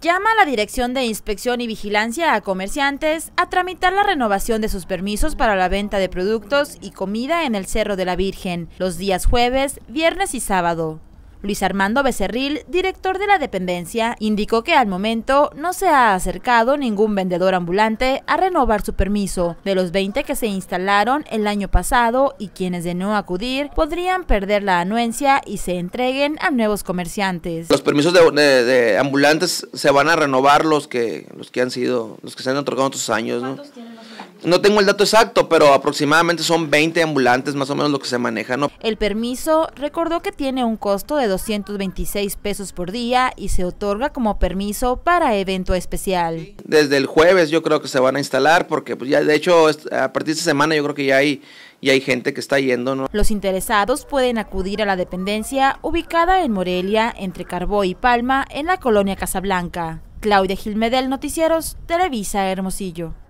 llama a la Dirección de Inspección y Vigilancia a comerciantes a tramitar la renovación de sus permisos para la venta de productos y comida en el Cerro de la Virgen los días jueves, viernes y sábado. Luis Armando Becerril, director de la dependencia, indicó que al momento no se ha acercado ningún vendedor ambulante a renovar su permiso. De los 20 que se instalaron el año pasado y quienes de no acudir podrían perder la anuencia y se entreguen a nuevos comerciantes. Los permisos de, ambulantes se van a renovar los que, los que han sido, los que se han otorgado otros años. No tengo el dato exacto, pero aproximadamente son 20 ambulantes más o menos lo que se maneja. El permiso recordó que tiene un costo de 226 pesos por día y se otorga como permiso para evento especial. Desde el jueves yo creo que se van a instalar porque pues ya de hecho a partir de esta semana yo creo que ya hay y hay gente que está yendo. Los interesados pueden acudir a la dependencia ubicada en Morelia, entre Carbó y Palma, en la colonia Casablanca. Claudia Gilmedel, Noticieros, Televisa Hermosillo.